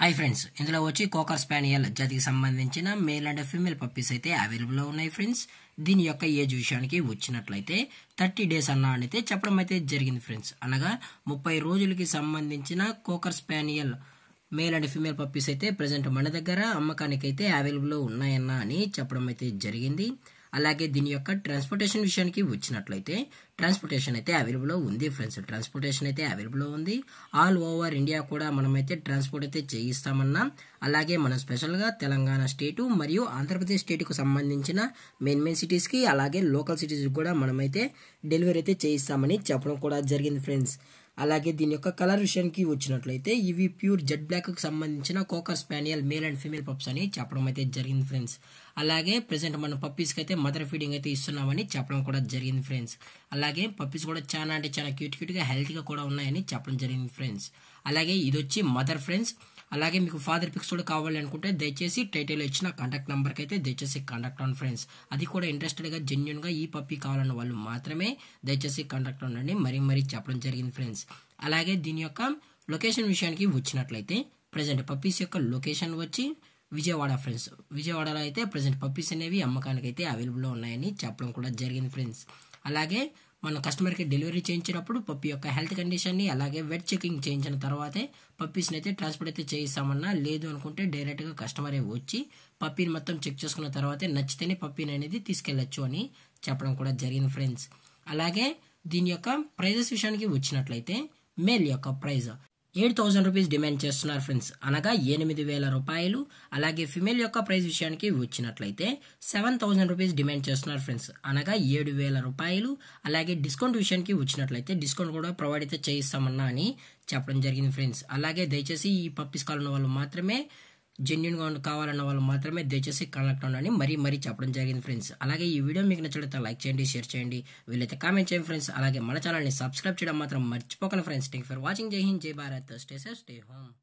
hi friends ఇందులో వచ్చి కోకర్ spaniel జాతికి సంబంధించిన మేల్ అండ్ ఫీమేల్ పప్పీస్ అయితే అవైలబుల్లో ఉన్నాయి ఫ్రెండ్స్ దీని యొక్క ఏజ్ విషయానికి వచ్చినట్లయితే థర్టీ డేస్ అన్నా అయితే చెప్పడం అయితే జరిగింది ఫ్రెండ్స్ అనగా ముప్పై రోజులకి సంబంధించిన cocker spaniel male and female puppies అయితే ప్రజెంట్ మన దగ్గర అమ్మకానికి అయితే అవైలబుల్లో ఉన్నాయన్నా అని చెప్పడం అయితే జరిగింది అలాగే దీని యొక్క ట్రాన్స్పోర్టేషన్ విషయానికి వచ్చినట్లయితే ట్రాన్స్పోర్టేషన్ అయితే అవైలబుల్లో ఉంది ఫ్రెండ్స్ ట్రాన్స్పోర్టేషన్ అయితే అవైలబుల్లో ఉంది ఆల్ ఓవర్ ఇండియా కూడా మనమైతే ట్రాన్స్పోర్ట్ అయితే చేయిస్తామన్నా అలాగే మనం స్పెషల్గా తెలంగాణ స్టేటు మరియు ఆంధ్రప్రదేశ్ స్టేట్కు సంబంధించిన మెయిన్ మెయిన్ సిటీస్కి అలాగే లోకల్ సిటీస్కి కూడా మనమైతే డెలివరీ అయితే చేయిస్తామని చెప్పడం కూడా జరిగింది ఫ్రెండ్స్ అలాగే దీని యొక్క కలర్ విషయానికి వచ్చినట్లయితే ఇవి ప్యూర్ జెడ్ బ్లాక్కి సంబంధించిన cocker spaniel male and female pups అని చెప్పడం అయితే జరిగింది ఫ్రెండ్స్ అలాగే ప్రజెంట్ మనం పప్పీస్కి అయితే మదర్ ఫీడింగ్ అయితే ఇస్తున్నామని చెప్పడం కూడా జరిగింది ఫ్రెండ్స్ అలాగే పప్పీస్ కూడా చాలా అంటే చాలా క్యూట్ క్యూట్గా హెల్త్గా కూడా ఉన్నాయని చెప్పడం జరిగింది ఫ్రెండ్స్ అలాగే ఇది వచ్చి మదర్ ఫ్రెండ్స్ అలాగే మీకు ఫాదర్ పిక్స్ కూడా కావాలనుకుంటే దయచేసి టైటిల్ ఇచ్చిన కాంటాక్ట్ నెంబర్కి అయితే దయచేసి కాంటాక్ట్ అవ్వండి ఫ్రెండ్స్ అది కూడా ఇంట్రెస్టెడ్గా జెన్యున్గా ఈ పప్పీ కావాలన్న వాళ్ళు మాత్రమే దయచేసి కాంటాక్ట్ అవ్వండి మరీ మరీ చెప్పడం జరిగింది ఫ్రెండ్స్ అలాగే దీని యొక్క లొకేషన్ విషయానికి వచ్చినట్లయితే ప్రజెంట్ పప్పీస్ యొక్క లొకేషన్ వచ్చి విజయవాడ ఫ్రెండ్స్ విజయవాడలో అయితే ప్రజెంట్ పప్పీస్ అనేవి అమ్మకానికి అయితే అవైలబుల్లో ఉన్నాయని చెప్పడం కూడా జరిగింది ఫ్రెండ్స్ అలాగే మన కస్టమర్కి డెలివరీ చేయించినప్పుడు పప్పి యొక్క హెల్త్ కండిషన్ని అలాగే వెట్ చెకింగ్ చేయించిన తర్వాతే పప్పీస్ని అయితే ట్రాన్స్పోర్ట్ అయితే చేయిస్తామన్నా లేదు అనుకుంటే డైరెక్ట్గా కస్టమరే వచ్చి పప్పీని మొత్తం చెక్ చేసుకున్న తర్వాతే నచ్చితేనే పప్పీని అనేది తీసుకెళ్ళచ్చు అని చెప్పడం కూడా జరిగింది ఫ్రెండ్స్ అలాగే దీని యొక్క ప్రైజెస్ విషయానికి వచ్చినట్లయితే మెయిల్ యొక్క price eight thousand rupees demand చేస్తున్నారు ఫ్రెండ్స్ అనగా ఎనిమిది వేల రూపాయలు అలాగే ఫిమేల్ యొక్క ప్రైస్ విషయానికి వచ్చినట్లయితే సెవెన్ థౌజండ్ రూపీస్ డిమాండ్ చేస్తున్నారు ఫ్రెండ్స్ అనగా ఏడు వేల రూపాయలు అలాగే డిస్కౌంట్ విషయానికి వచ్చినట్లయితే డిస్కౌంట్ కూడా ప్రొవైడ్ అయితే చేయిస్తామన్నా అని చెప్పడం జరిగింది ఫ్రెండ్స్ అలాగే దయచేసి ఈ పప్పిస్ కాల్ వాళ్ళు మాత్రమే జెన్యున్గా కావాలన్న వాళ్ళు మాత్రమే దయచేసి కనెక్ట్ అవ్వండి మరీ మరీ చెప్పడం జరిగింది ఫ్రెండ్స్ అలాగే ఈ వీడియో మీకు నచ్చినట్లయితే లైక్ చేయండి షేర్ చేయండి వీళ్ళైతే కామెంట్ చేయండి ఫ్రెండ్స్ అలాగే మన ఛానల్ని సబ్స్క్రైబ్ చేయడం మాత్రం మర్చిపోకండి ఫ్రెండ్స్ థ్యాంక్ ఫర్ వాచింగ్ జై హింద్ జై Bharat stay safe stay home